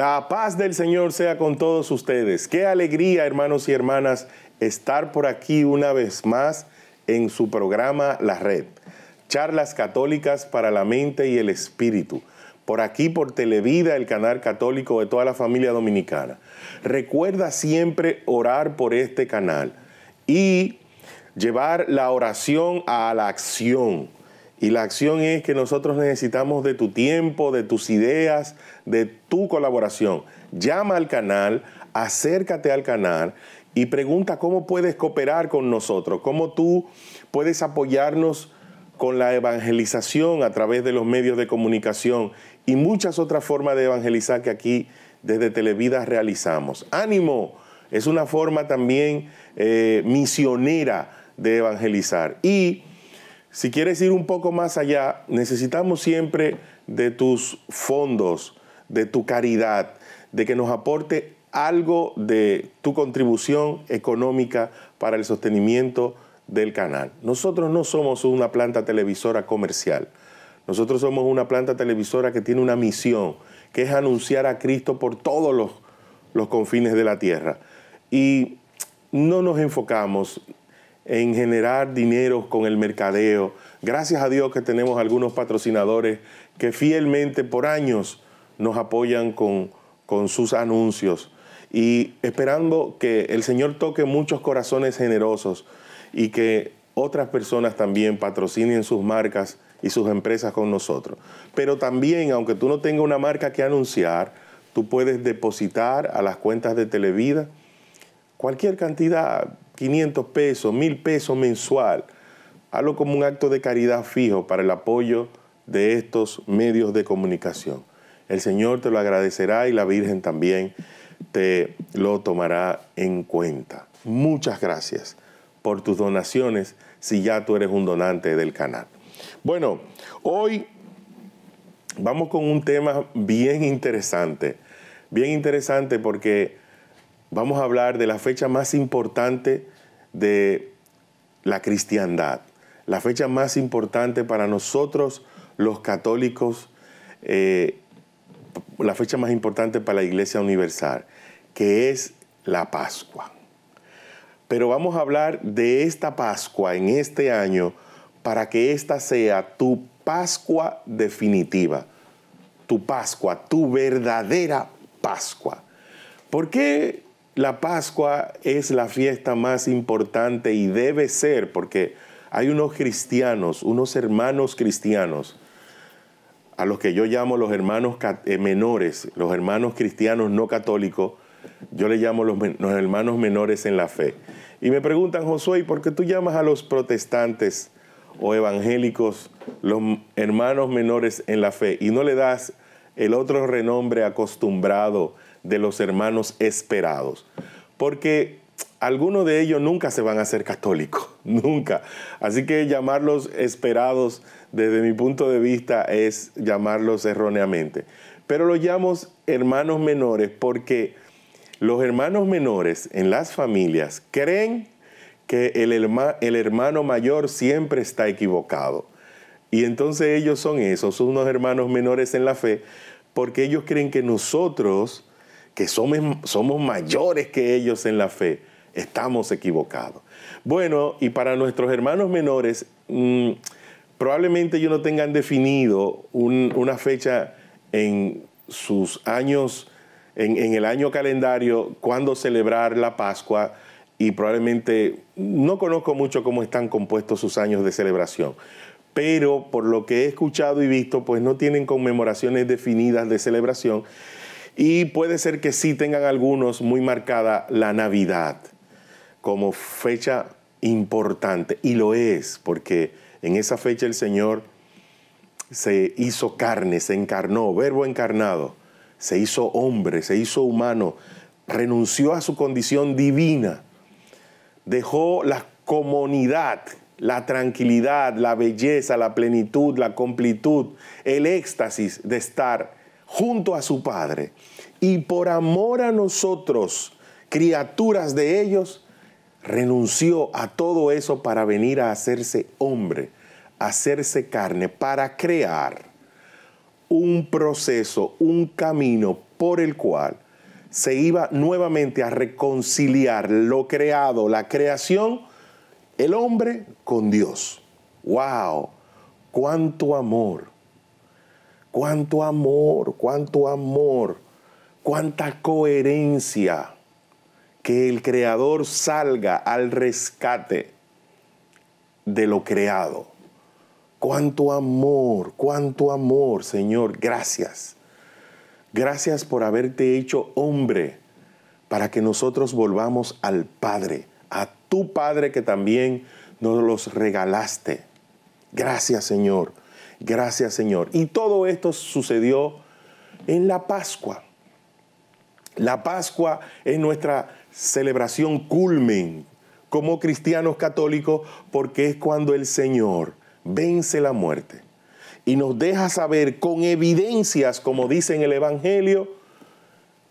La paz del Señor sea con todos ustedes. Qué alegría, hermanos y hermanas, estar por aquí una vez más en su programa La Red. Charlas católicas para la mente y el espíritu. Por aquí, por Televida, el canal católico de toda la familia dominicana. Recuerda siempre orar por este canal y llevar la oración a la acción y la acción es que nosotros necesitamos de tu tiempo, de tus ideas, de tu colaboración. Llama al canal, acércate al canal y pregunta cómo puedes cooperar con nosotros, cómo tú puedes apoyarnos con la evangelización a través de los medios de comunicación y muchas otras formas de evangelizar que aquí desde Televidas realizamos. Ánimo, es una forma también eh, misionera de evangelizar. Y si quieres ir un poco más allá, necesitamos siempre de tus fondos, de tu caridad, de que nos aporte algo de tu contribución económica para el sostenimiento del canal. Nosotros no somos una planta televisora comercial. Nosotros somos una planta televisora que tiene una misión, que es anunciar a Cristo por todos los, confines de la tierra. Y no nos enfocamos en generar dinero con el mercadeo. Gracias a Dios que tenemos algunos patrocinadores que fielmente por años nos apoyan con, sus anuncios y esperando que el Señor toque muchos corazones generosos y que otras personas también patrocinen sus marcas y sus empresas con nosotros. Pero también, aunque tú no tengas una marca que anunciar, tú puedes depositar a las cuentas de Televida cualquier cantidad, 500 pesos, 1000 pesos mensual. Hazlo como un acto de caridad fijo para el apoyo de estos medios de comunicación. El Señor te lo agradecerá y la Virgen también te lo tomará en cuenta. Muchas gracias por tus donaciones si ya tú eres un donante del canal. Bueno, hoy vamos con un tema bien interesante, bien interesante porque vamos a hablar de la fecha más importante de la cristiandad. La fecha más importante para nosotros los católicos, eh, la fecha más importante para la Iglesia Universal, que es la Pascua. Pero vamos a hablar de esta Pascua en este año para que esta sea tu Pascua definitiva, tu Pascua, tu verdadera Pascua. ¿Por qué la Pascua es la fiesta más importante y debe ser porque hay unos cristianos, unos hermanos cristianos, a los que yo llamo los hermanos eh, menores, los hermanos cristianos no católicos, yo le llamo los, los, hermanos menores en la fe. Y me preguntan, Josué, por qué tú llamas a los protestantes o evangélicos los hermanos menores en la fe y no le das el otro renombre acostumbrado? de los hermanos esperados. Porque algunos de ellos nunca se van a ser católicos, nunca. Así que llamarlos esperados desde mi punto de vista es llamarlos erróneamente. Pero los llamo hermanos menores porque los hermanos menores en las familias creen que el, el hermano mayor siempre está equivocado. Y entonces ellos son esos, son unos hermanos menores en la fe, porque ellos creen que nosotros que somos, mayores que ellos en la fe, estamos equivocados. Bueno, y para nuestros hermanos menores, mm, probablemente ellos no tengan definido una fecha en sus años, en, en el año calendario, cuándo celebrar la Pascua y probablemente no conozco mucho cómo están compuestos sus años de celebración. Pero por lo que he escuchado y visto, pues no tienen conmemoraciones definidas de celebración. Y puede ser que sí tengan algunos muy marcada la Navidad como fecha importante. Y lo es, porque en esa fecha el Señor se hizo carne, se encarnó, verbo encarnado, se hizo hombre, se hizo humano, renunció a su condición divina, dejó la comunidad, la tranquilidad, la belleza, la plenitud, la completud, el éxtasis de estar junto a su Padre, y por amor a nosotros, criaturas de ellos, renunció a todo eso para venir a hacerse hombre, a hacerse carne, para crear un proceso, un camino por el cual se iba nuevamente a reconciliar lo creado, la creación, el hombre con Dios. ¡Wow! ¡Cuánto amor! Cuánto amor, cuánto amor, cuánta coherencia que el creador salga al rescate de lo creado. Cuánto amor, cuánto amor, Señor, gracias. Gracias por haberte hecho hombre para que nosotros volvamos al Padre, a tu Padre que también nos los regalaste. Gracias, Señor, Gracias Señor. Y todo esto sucedió en la Pascua. La Pascua es nuestra celebración culmen como cristianos católicos porque es cuando el Señor vence la muerte y nos deja saber con evidencias, como dice en el Evangelio,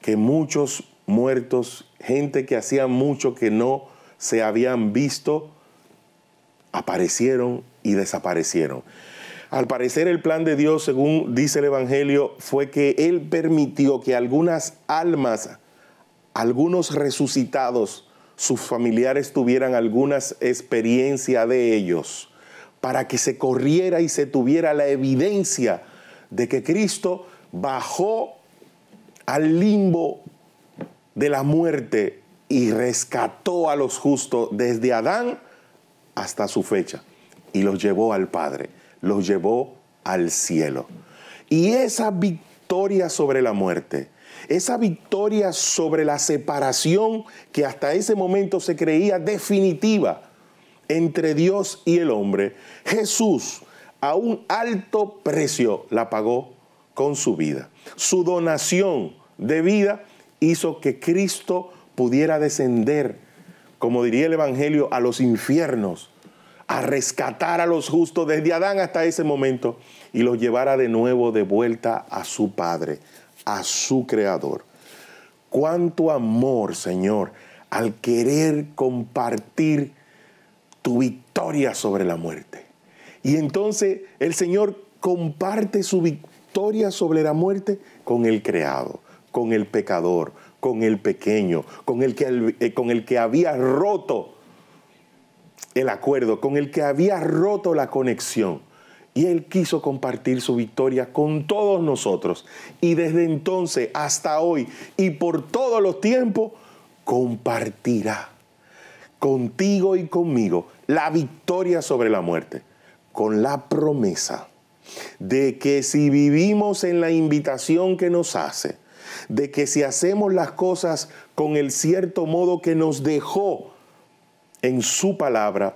que muchos muertos, gente que hacía mucho que no se habían visto, aparecieron y desaparecieron. Al parecer el plan de Dios, según dice el Evangelio, fue que Él permitió que algunas almas, algunos resucitados, sus familiares tuvieran alguna experiencia de ellos, para que se corriera y se tuviera la evidencia de que Cristo bajó al limbo de la muerte y rescató a los justos desde Adán hasta su fecha y los llevó al Padre los llevó al cielo. Y esa victoria sobre la muerte, esa victoria sobre la separación que hasta ese momento se creía definitiva entre Dios y el hombre, Jesús a un alto precio la pagó con su vida. Su donación de vida hizo que Cristo pudiera descender, como diría el Evangelio, a los infiernos a rescatar a los justos desde Adán hasta ese momento y los llevara de nuevo de vuelta a su Padre, a su Creador. Cuánto amor, Señor, al querer compartir tu victoria sobre la muerte. Y entonces el Señor comparte su victoria sobre la muerte con el creado, con el pecador, con el pequeño, con el que, eh, con el que había roto el acuerdo, con el que había roto la conexión. Y Él quiso compartir su victoria con todos nosotros. Y desde entonces hasta hoy y por todos los tiempos, compartirá contigo y conmigo la victoria sobre la muerte, con la promesa de que si vivimos en la invitación que nos hace, de que si hacemos las cosas con el cierto modo que nos dejó en su palabra,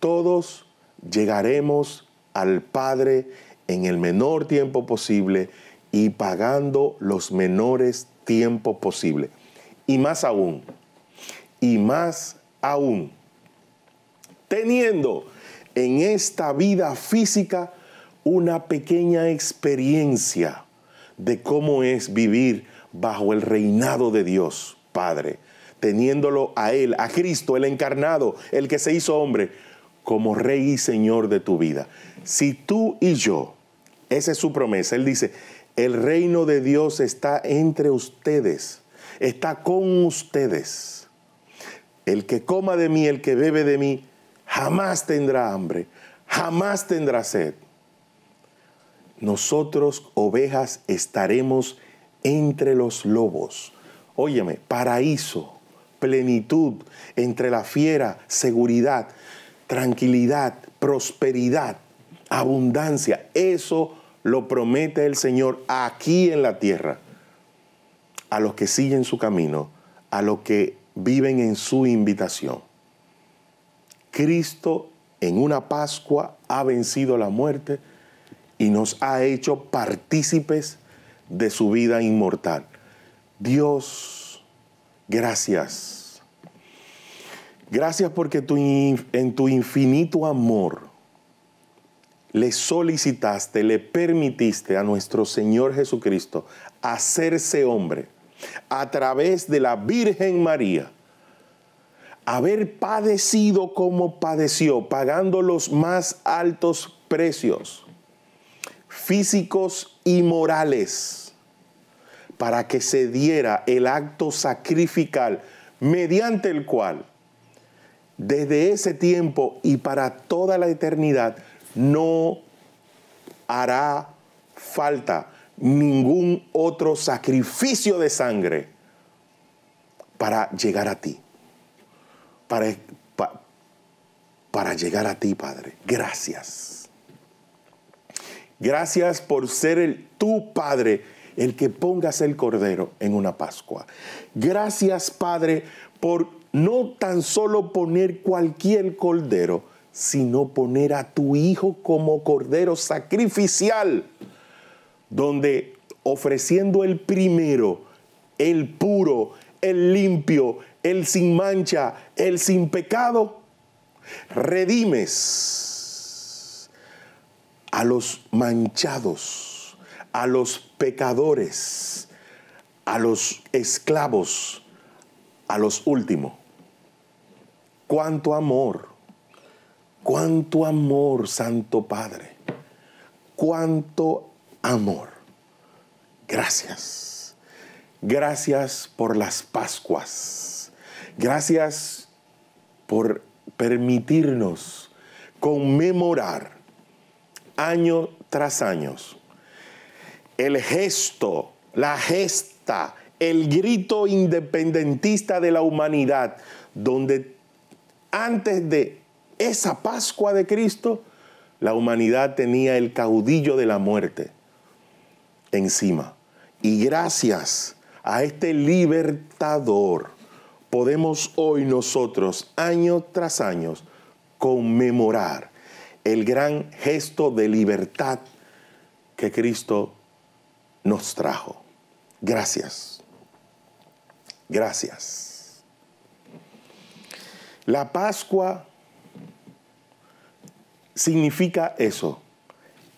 todos llegaremos al Padre en el menor tiempo posible y pagando los menores tiempos posible. Y más aún, y más aún, teniendo en esta vida física una pequeña experiencia de cómo es vivir bajo el reinado de Dios, Padre teniéndolo a Él, a Cristo, el encarnado, el que se hizo hombre, como Rey y Señor de tu vida. Si tú y yo, esa es su promesa, Él dice, el reino de Dios está entre ustedes, está con ustedes. El que coma de mí, el que bebe de mí, jamás tendrá hambre, jamás tendrá sed. Nosotros, ovejas, estaremos entre los lobos. Óyeme, paraíso plenitud, entre la fiera, seguridad, tranquilidad, prosperidad, abundancia. Eso lo promete el Señor aquí en la tierra a los que siguen su camino, a los que viven en su invitación. Cristo en una Pascua ha vencido la muerte y nos ha hecho partícipes de su vida inmortal. Dios Gracias. Gracias porque en tu infinito amor le solicitaste, le permitiste a nuestro Señor Jesucristo hacerse hombre a través de la Virgen María, haber padecido como padeció, pagando los más altos precios físicos y morales para que se diera el acto sacrificial mediante el cual desde ese tiempo y para toda la eternidad no hará falta ningún otro sacrificio de sangre para llegar a ti. Para, para llegar a ti, Padre. Gracias. Gracias por ser el, tu Padre el que pongas el cordero en una Pascua. Gracias, Padre, por no tan solo poner cualquier cordero, sino poner a tu Hijo como cordero sacrificial, donde ofreciendo el primero, el puro, el limpio, el sin mancha, el sin pecado, redimes a los manchados a los pecadores, a los esclavos, a los últimos. Cuánto amor, cuánto amor, Santo Padre, cuánto amor. Gracias, gracias por las Pascuas, gracias por permitirnos conmemorar año tras año el gesto, la gesta, el grito independentista de la humanidad, donde antes de esa Pascua de Cristo, la humanidad tenía el caudillo de la muerte encima. Y gracias a este libertador podemos hoy nosotros, año tras año, conmemorar el gran gesto de libertad que Cristo nos trajo. Gracias. Gracias. La Pascua significa eso.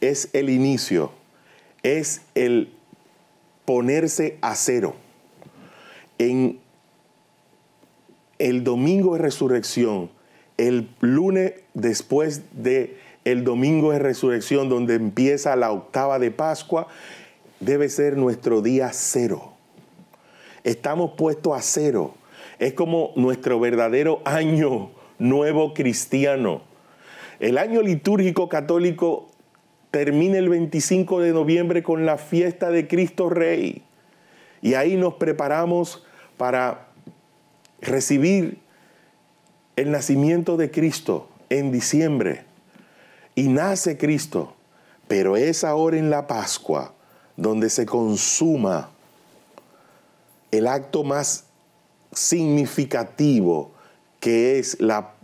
Es el inicio. Es el ponerse a cero. En el domingo de resurrección, el lunes después de el domingo de resurrección donde empieza la octava de Pascua, debe ser nuestro día cero. Estamos puestos a cero. Es como nuestro verdadero año nuevo cristiano. El año litúrgico católico termina el 25 de noviembre con la fiesta de Cristo Rey. Y ahí nos preparamos para recibir el nacimiento de Cristo en diciembre. Y nace Cristo, pero es ahora en la Pascua donde se consuma el acto más significativo que es la,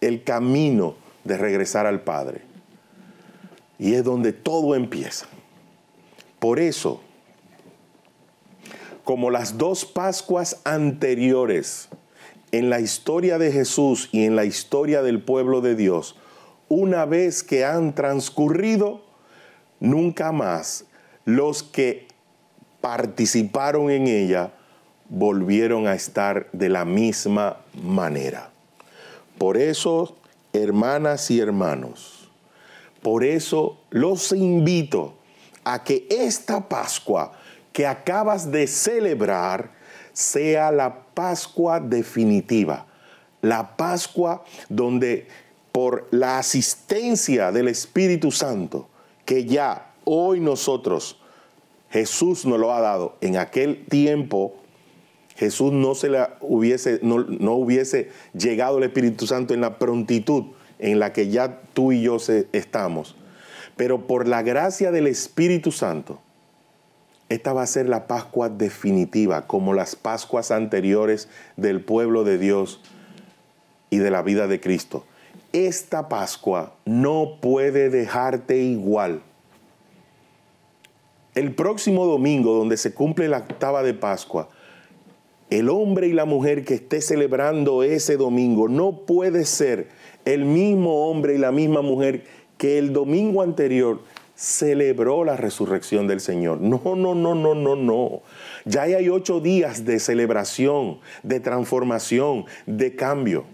el camino de regresar al Padre. Y es donde todo empieza. Por eso, como las dos Pascuas anteriores en la historia de Jesús y en la historia del pueblo de Dios, una vez que han transcurrido, nunca más los que participaron en ella volvieron a estar de la misma manera. Por eso, hermanas y hermanos, por eso los invito a que esta Pascua que acabas de celebrar sea la Pascua definitiva, la Pascua donde por la asistencia del Espíritu Santo, que ya hoy nosotros Jesús nos lo ha dado. En aquel tiempo Jesús no, se la hubiese, no, hubiese llegado el Espíritu Santo en la prontitud en la que ya tú y yo estamos. Pero por la gracia del Espíritu Santo, esta va a ser la Pascua definitiva, como las Pascuas anteriores del pueblo de Dios y de la vida de Cristo. Esta Pascua no puede dejarte igual el próximo domingo, donde se cumple la octava de Pascua, el hombre y la mujer que esté celebrando ese domingo no puede ser el mismo hombre y la misma mujer que el domingo anterior celebró la resurrección del Señor. No, no, no, no, no, no. Ya hay ocho días de celebración, de transformación, de cambio.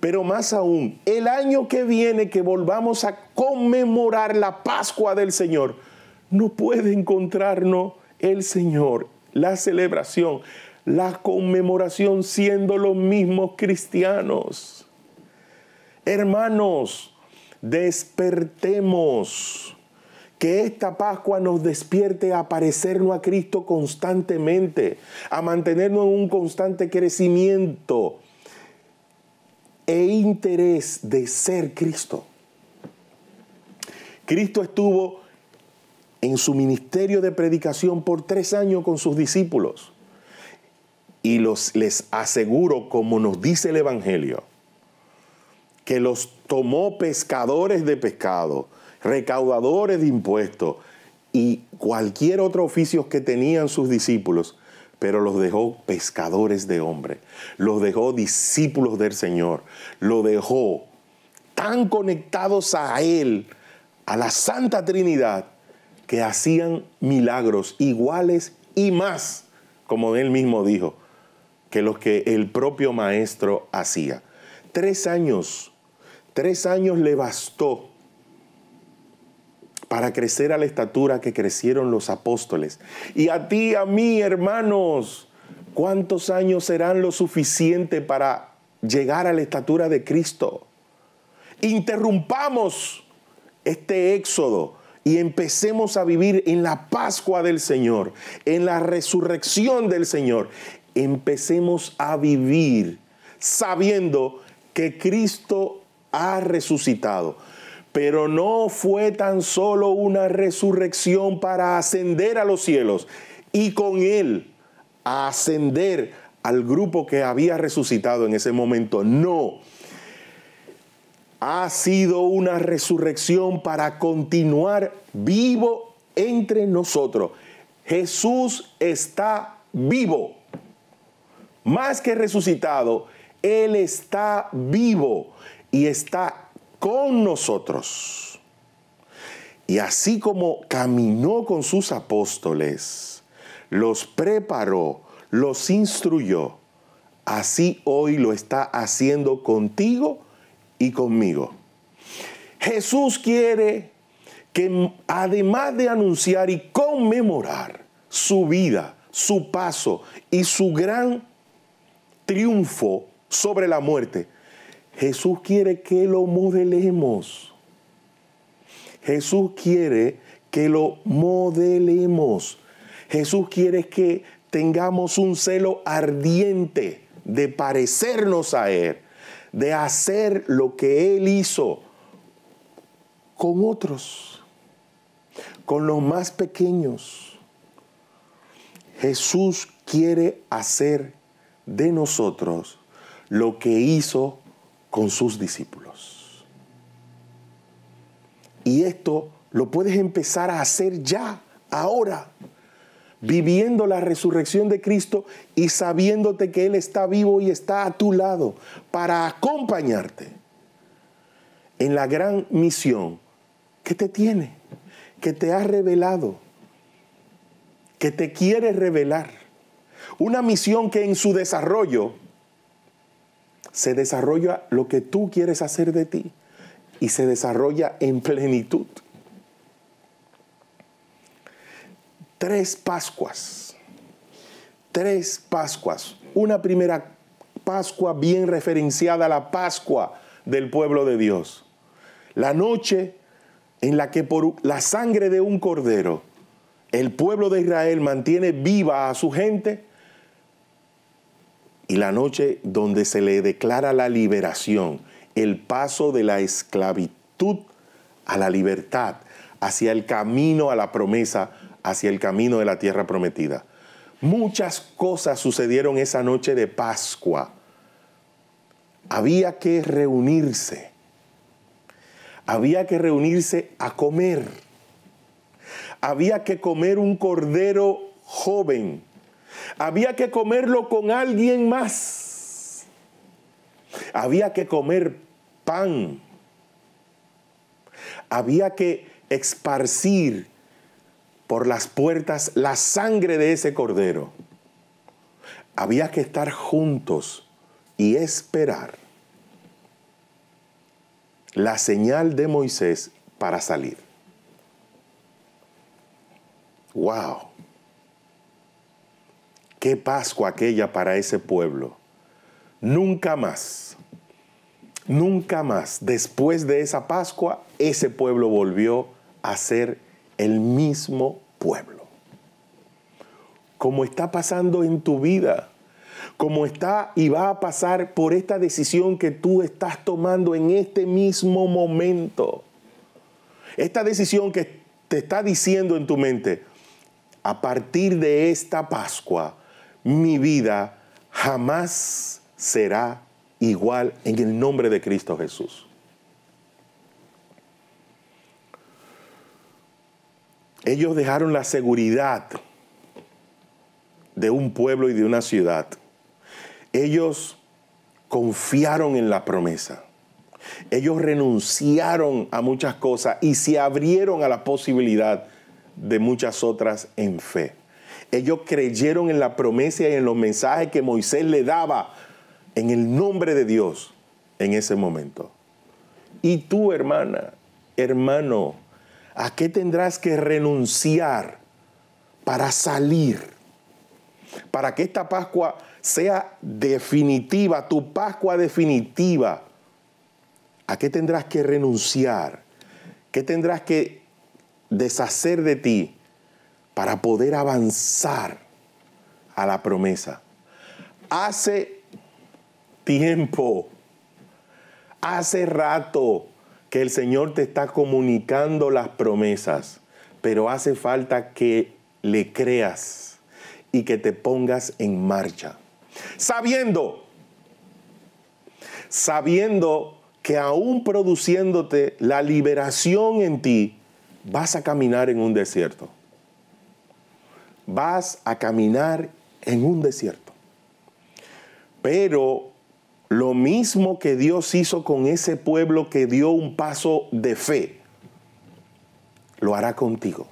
Pero más aún, el año que viene que volvamos a conmemorar la Pascua del Señor, no puede encontrarnos el Señor. La celebración, la conmemoración siendo los mismos cristianos. Hermanos, despertemos. Que esta Pascua nos despierte a parecernos a Cristo constantemente, a mantenernos en un constante crecimiento e interés de ser Cristo. Cristo estuvo en su ministerio de predicación por tres años con sus discípulos. Y los, les aseguro, como nos dice el Evangelio, que los tomó pescadores de pescado, recaudadores de impuestos y cualquier otro oficio que tenían sus discípulos, pero los dejó pescadores de hombre, los dejó discípulos del Señor, los dejó tan conectados a Él, a la Santa Trinidad, que hacían milagros iguales y más, como él mismo dijo, que los que el propio maestro hacía. Tres años, tres años le bastó para crecer a la estatura que crecieron los apóstoles. Y a ti, a mí, hermanos, ¿cuántos años serán lo suficiente para llegar a la estatura de Cristo? Interrumpamos este éxodo, y empecemos a vivir en la Pascua del Señor, en la resurrección del Señor. Empecemos a vivir sabiendo que Cristo ha resucitado. Pero no fue tan solo una resurrección para ascender a los cielos y con Él ascender al grupo que había resucitado en ese momento. No, ha sido una resurrección para continuar vivo entre nosotros. Jesús está vivo. Más que resucitado, Él está vivo y está con nosotros. Y así como caminó con sus apóstoles, los preparó, los instruyó, así hoy lo está haciendo contigo y conmigo. Jesús quiere que además de anunciar y conmemorar su vida, su paso y su gran triunfo sobre la muerte, Jesús quiere que lo modelemos. Jesús quiere que lo modelemos. Jesús quiere que tengamos un celo ardiente de parecernos a Él de hacer lo que Él hizo con otros, con los más pequeños. Jesús quiere hacer de nosotros lo que hizo con sus discípulos. Y esto lo puedes empezar a hacer ya, ahora viviendo la resurrección de Cristo y sabiéndote que Él está vivo y está a tu lado para acompañarte en la gran misión que te tiene, que te ha revelado, que te quiere revelar. Una misión que en su desarrollo se desarrolla lo que tú quieres hacer de ti y se desarrolla en plenitud. tres Pascuas. Tres Pascuas. Una primera Pascua bien referenciada a la Pascua del pueblo de Dios. La noche en la que por la sangre de un cordero el pueblo de Israel mantiene viva a su gente y la noche donde se le declara la liberación, el paso de la esclavitud a la libertad, hacia el camino a la promesa hacia el camino de la tierra prometida. Muchas cosas sucedieron esa noche de Pascua. Había que reunirse. Había que reunirse a comer. Había que comer un cordero joven. Había que comerlo con alguien más. Había que comer pan. Había que esparcir por las puertas la sangre de ese cordero. Había que estar juntos y esperar la señal de Moisés para salir. ¡Wow! ¡Qué Pascua aquella para ese pueblo! Nunca más, nunca más, después de esa Pascua, ese pueblo volvió a ser el mismo pueblo. Como está pasando en tu vida, como está y va a pasar por esta decisión que tú estás tomando en este mismo momento. Esta decisión que te está diciendo en tu mente, a partir de esta Pascua, mi vida jamás será igual en el nombre de Cristo Jesús. Ellos dejaron la seguridad de un pueblo y de una ciudad. Ellos confiaron en la promesa. Ellos renunciaron a muchas cosas y se abrieron a la posibilidad de muchas otras en fe. Ellos creyeron en la promesa y en los mensajes que Moisés le daba en el nombre de Dios en ese momento. Y tú, hermana, hermano, ¿A qué tendrás que renunciar para salir? Para que esta Pascua sea definitiva, tu Pascua definitiva. ¿A qué tendrás que renunciar? ¿Qué tendrás que deshacer de ti para poder avanzar a la promesa? Hace tiempo, hace rato, que el Señor te está comunicando las promesas, pero hace falta que le creas y que te pongas en marcha. Sabiendo, sabiendo que aún produciéndote la liberación en ti, vas a caminar en un desierto. Vas a caminar en un desierto. Pero lo mismo que Dios hizo con ese pueblo que dio un paso de fe, lo hará contigo.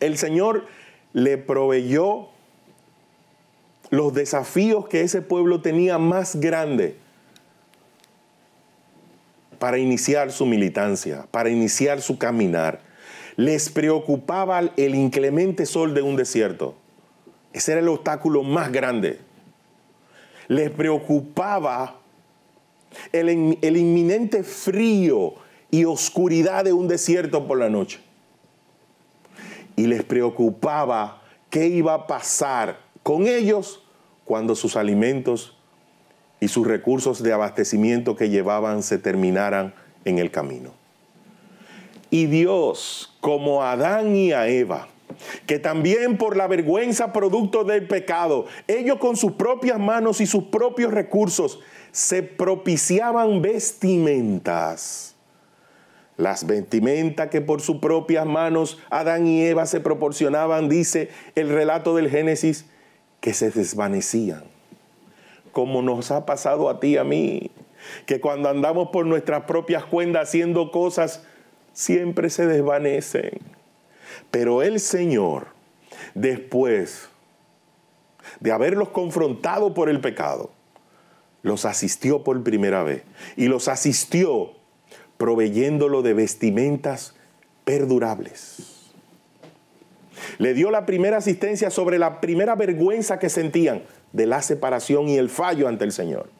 El Señor le proveyó los desafíos que ese pueblo tenía más grande para iniciar su militancia, para iniciar su caminar. Les preocupaba el inclemente sol de un desierto. Ese era el obstáculo más grande les preocupaba el, inminente frío y oscuridad de un desierto por la noche. Y les preocupaba qué iba a pasar con ellos cuando sus alimentos y sus recursos de abastecimiento que llevaban se terminaran en el camino. Y Dios, como a Adán y a Eva, que también por la vergüenza producto del pecado, ellos con sus propias manos y sus propios recursos se propiciaban vestimentas. Las vestimentas que por sus propias manos Adán y Eva se proporcionaban, dice el relato del Génesis, que se desvanecían. Como nos ha pasado a ti y a mí, que cuando andamos por nuestras propias cuentas haciendo cosas, siempre se desvanecen pero el Señor, después de haberlos confrontado por el pecado, los asistió por primera vez y los asistió proveyéndolo de vestimentas perdurables. Le dio la primera asistencia sobre la primera vergüenza que sentían de la separación y el fallo ante el Señor.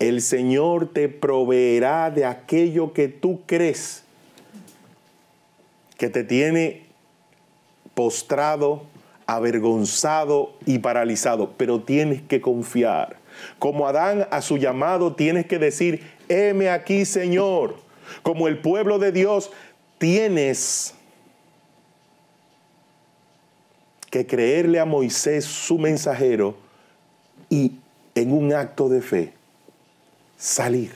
El Señor te proveerá de aquello que tú crees que te tiene postrado, avergonzado y paralizado, pero tienes que confiar. Como Adán a su llamado tienes que decir, heme aquí Señor. Como el pueblo de Dios tienes que creerle a Moisés su mensajero y en un acto de fe salir.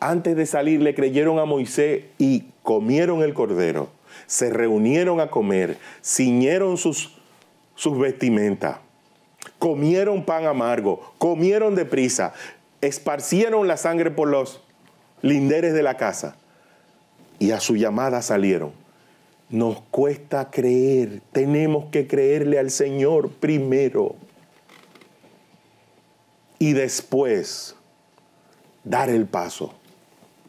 Antes de salir le creyeron a Moisés y comieron el cordero se reunieron a comer, ciñeron sus, sus vestimentas, comieron pan amargo, comieron deprisa, esparcieron la sangre por los linderes de la casa y a su llamada salieron. Nos cuesta creer, tenemos que creerle al Señor primero y después dar el paso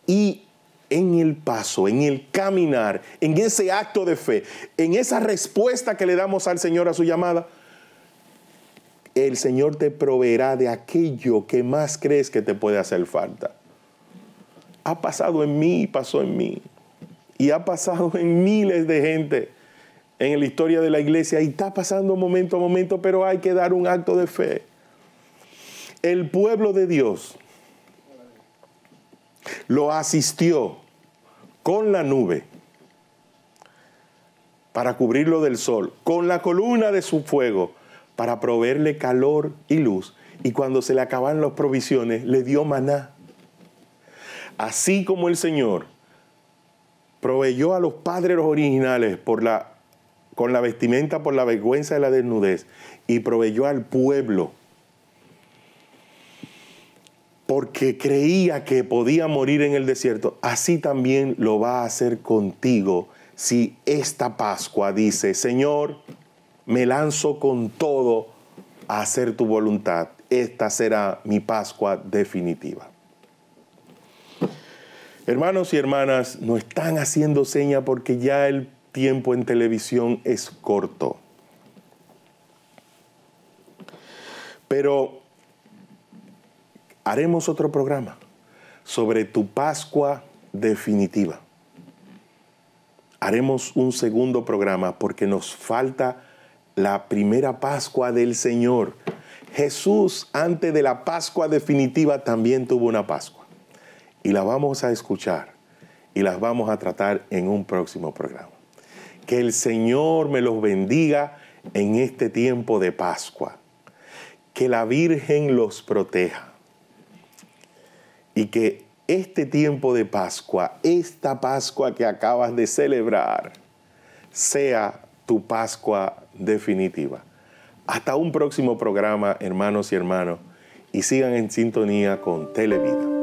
y en el paso, en el caminar, en ese acto de fe, en esa respuesta que le damos al Señor a su llamada, el Señor te proveerá de aquello que más crees que te puede hacer falta. Ha pasado en mí y pasó en mí. Y ha pasado en miles de gente en la historia de la iglesia y está pasando momento a momento, pero hay que dar un acto de fe. El pueblo de Dios lo asistió con la nube para cubrirlo del sol, con la columna de su fuego para proveerle calor y luz, y cuando se le acaban las provisiones, le dio maná. Así como el Señor proveyó a los padres originales con la vestimenta por la vergüenza de la desnudez, y proveyó al pueblo porque creía que podía morir en el desierto, así también lo va a hacer contigo si esta Pascua dice, Señor, me lanzo con todo a hacer tu voluntad. Esta será mi Pascua definitiva. Hermanos y hermanas, no están haciendo seña porque ya el tiempo en televisión es corto. Pero haremos otro programa sobre tu Pascua definitiva. Haremos un segundo programa porque nos falta la primera Pascua del Señor. Jesús antes de la Pascua definitiva también tuvo una Pascua. Y la vamos a escuchar y las vamos a tratar en un próximo programa. Que el Señor me los bendiga en este tiempo de Pascua. Que la Virgen los proteja y que este tiempo de Pascua, esta Pascua que acabas de celebrar, sea tu Pascua definitiva. Hasta un próximo programa, hermanos y hermanos, y sigan en sintonía con Televida.